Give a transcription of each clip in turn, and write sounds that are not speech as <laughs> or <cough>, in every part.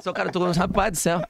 Só cara, tu rapaz do céu.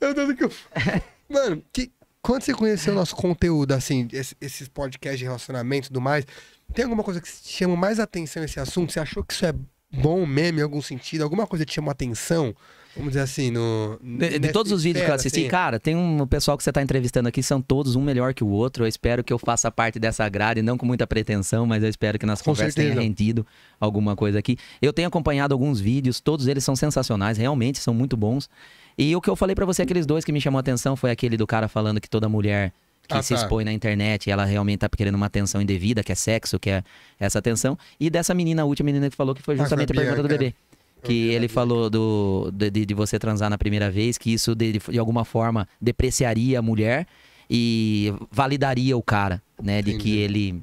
Eu dando que eu. <laughs> Mano, que... quando você conheceu o nosso conteúdo, assim, esses podcasts de relacionamento e tudo mais, tem alguma coisa que te chamou mais atenção esse assunto? Você achou que isso é bom meme em algum sentido, alguma coisa te chamou atenção? Vamos dizer assim, no. De, de todos os vídeos espera, que eu assisti, assim... cara, tem um pessoal que você está entrevistando aqui, são todos um melhor que o outro. Eu espero que eu faça parte dessa grade, não com muita pretensão, mas eu espero que nas com conversas certeza. tenha rendido alguma coisa aqui. Eu tenho acompanhado alguns vídeos, todos eles são sensacionais, realmente são muito bons. E o que eu falei para você, aqueles dois que me chamou a atenção foi aquele do cara falando que toda mulher que ah, se tá. expõe na internet e ela realmente tá querendo uma atenção indevida, que é sexo, que é essa atenção. E dessa menina, a última menina que falou, que foi ah, justamente a pergunta do é. bebê. Que ele falou do, de, de, você transar na primeira vez, que isso de, de alguma forma depreciaria a mulher e validaria o cara, né? Entendi. De que ele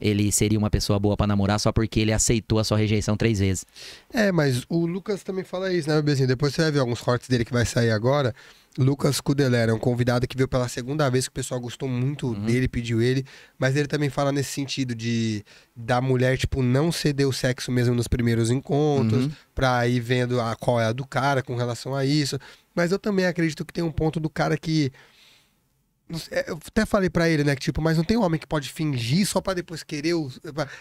ele seria uma pessoa boa para namorar só porque ele aceitou a sua rejeição três vezes. É, mas o Lucas também fala isso, né, bebezinho? Depois você vai ver alguns cortes dele que vai sair agora. Lucas Kudelera é né, um convidado que veio pela segunda vez, que o pessoal gostou muito uhum. dele, pediu ele, mas ele também fala nesse sentido de da mulher, tipo, não ceder o sexo mesmo nos primeiros encontros, uhum. pra ir vendo a, qual é a do cara com relação a isso. Mas eu também acredito que tem um ponto do cara que é, eu até falei para ele, né? Que, tipo, mas não tem homem que pode fingir só para depois querer.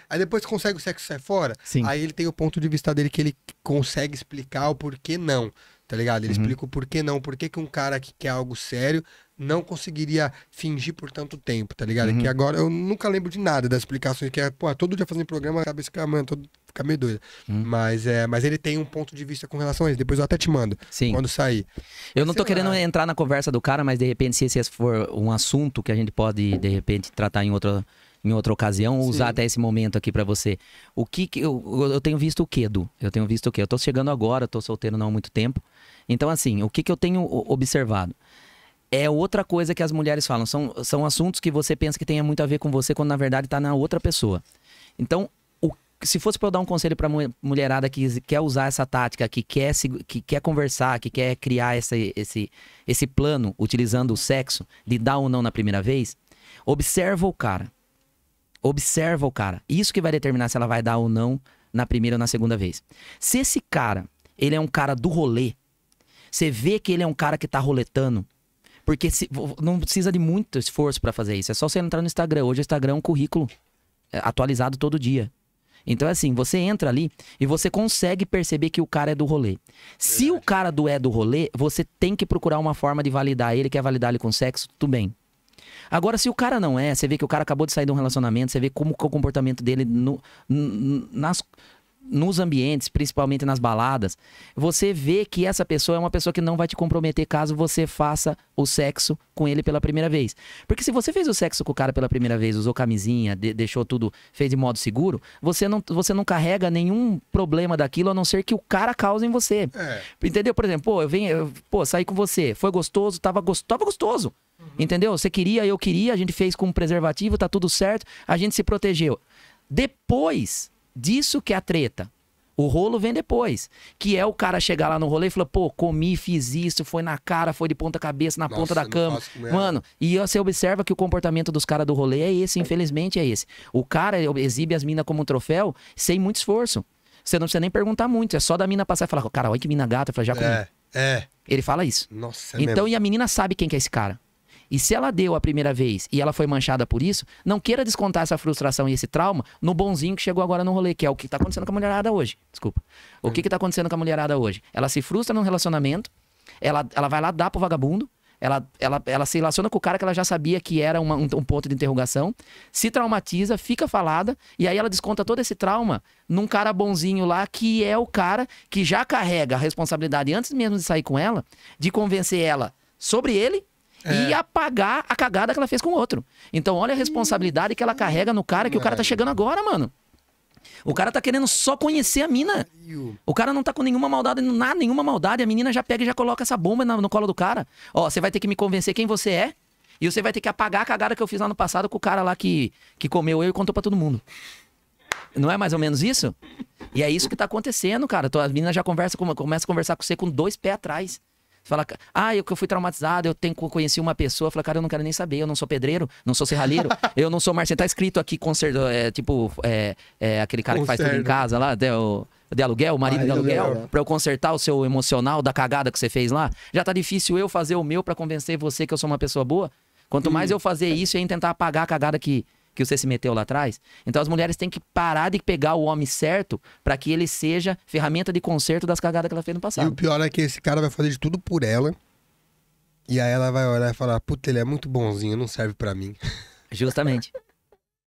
Aí depois consegue o sexo sai fora. Sim. Aí ele tem o ponto de vista dele que ele consegue explicar o porquê não. Tá ligado? Ele uhum. explica o porquê não. Por que um cara que quer algo sério não conseguiria fingir por tanto tempo, tá ligado? Uhum. Que agora eu nunca lembro de nada das explicações, que é, pô, todo dia fazendo programa, a cabeça fica, mano, todo, fica meio doida. Uhum. Mas, é, mas ele tem um ponto de vista com relação a isso, depois eu até te mando, Sim. quando sair. Eu não Sei tô lá. querendo entrar na conversa do cara, mas de repente, se esse for um assunto que a gente pode, de repente, tratar em outra em outra ocasião ou usar até esse momento aqui para você. O que, que eu, eu tenho visto o que, Du? Eu tenho visto o que? Eu tô chegando agora, tô solteiro não há muito tempo. Então, assim, o que, que eu tenho observado? é outra coisa que as mulheres falam. São, são assuntos que você pensa que tenha muito a ver com você, quando na verdade está na outra pessoa. Então, o, se fosse para eu dar um conselho para mulherada que quer usar essa tática, que quer, se, que quer conversar, que quer criar esse, esse, esse plano utilizando o sexo, de dar ou não na primeira vez, observa o cara. Observa o cara. Isso que vai determinar se ela vai dar ou não na primeira ou na segunda vez. Se esse cara, ele é um cara do rolê, você vê que ele é um cara que tá roletando, porque se, não precisa de muito esforço para fazer isso. É só você entrar no Instagram. Hoje o Instagram é um currículo é, atualizado todo dia. Então é assim, você entra ali e você consegue perceber que o cara é do rolê. Se o cara do é do rolê, você tem que procurar uma forma de validar ele, quer é validar ele com sexo, tudo bem. Agora, se o cara não é, você vê que o cara acabou de sair de um relacionamento, você vê como que é o comportamento dele no, nas, nos ambientes, principalmente nas baladas, você vê que essa pessoa é uma pessoa que não vai te comprometer caso você faça o sexo com ele pela primeira vez. Porque se você fez o sexo com o cara pela primeira vez, usou camisinha, de deixou tudo, fez de modo seguro, você não, você não carrega nenhum problema daquilo, a não ser que o cara cause em você. É. Entendeu? Por exemplo, pô, eu venho, eu, pô, saí com você, foi gostoso, tava, go tava gostoso. Uhum. Entendeu? Você queria, eu queria, a gente fez com preservativo, tá tudo certo, a gente se protegeu. Depois Disso que é a treta. O rolo vem depois. Que é o cara chegar lá no rolê e falar, pô, comi, fiz isso, foi na cara, foi de ponta cabeça, na Nossa, ponta da cama. Mano, e você observa que o comportamento dos caras do rolê é esse, infelizmente é esse. O cara exibe as minas como um troféu sem muito esforço. Você não precisa nem perguntar muito, é só da mina passar e falar, cara, olha que mina gata, eu falo, já comi. É, é. Ele fala isso. Nossa, é Então, mesmo. e a menina sabe quem que é esse cara. E se ela deu a primeira vez e ela foi manchada por isso, não queira descontar essa frustração e esse trauma no bonzinho que chegou agora no rolê, que é o que tá acontecendo com a mulherada hoje. Desculpa. O que que tá acontecendo com a mulherada hoje? Ela se frustra num relacionamento, ela, ela vai lá dar pro vagabundo, ela, ela, ela se relaciona com o cara que ela já sabia que era uma, um, um, ponto de interrogação, se traumatiza, fica falada, e aí ela desconta todo esse trauma num cara bonzinho lá, que é o cara que já carrega a responsabilidade, antes mesmo de sair com ela, de convencer ela sobre ele é. e apagar a cagada que ela fez com o outro. Então, olha a responsabilidade que ela carrega no cara, que o cara tá chegando agora, mano. O cara tá querendo só conhecer a mina. O cara não tá com nenhuma maldade, nada, nenhuma maldade. A menina já pega e já coloca essa bomba no, no colo do cara. Ó, você vai ter que me convencer quem você é. E você vai ter que apagar a cagada que eu fiz lá no passado com o cara lá que, que comeu eu e contou pra todo mundo. Não é mais ou menos isso? E é isso que tá acontecendo, cara. As a menina já conversa, começa a conversar com você com dois pés atrás. Você fala, ah, eu que fui traumatizado, eu tenho, conheci uma pessoa, fala, cara, eu não quero nem saber, eu não sou pedreiro, não sou serralheiro, <laughs> eu não sou marceneiro. Tá escrito aqui, concerto, é, tipo, é, é, aquele cara Concerno. que faz tudo em casa lá, de aluguel, o marido ah, de aluguel, aluguel para eu consertar o seu emocional da cagada que você fez lá. Já tá difícil eu fazer o meu para convencer você que eu sou uma pessoa boa. Quanto hum. mais hum. eu fazer isso e tentar apagar a cagada que que você se meteu lá atrás. Então as mulheres têm que parar de pegar o homem certo para que ele seja ferramenta de conserto das cagadas que ela fez no passado. E o pior é que esse cara vai fazer de tudo por ela. E aí ela vai olhar e falar: puta, ele é muito bonzinho, não serve para mim. <laughs> Justamente.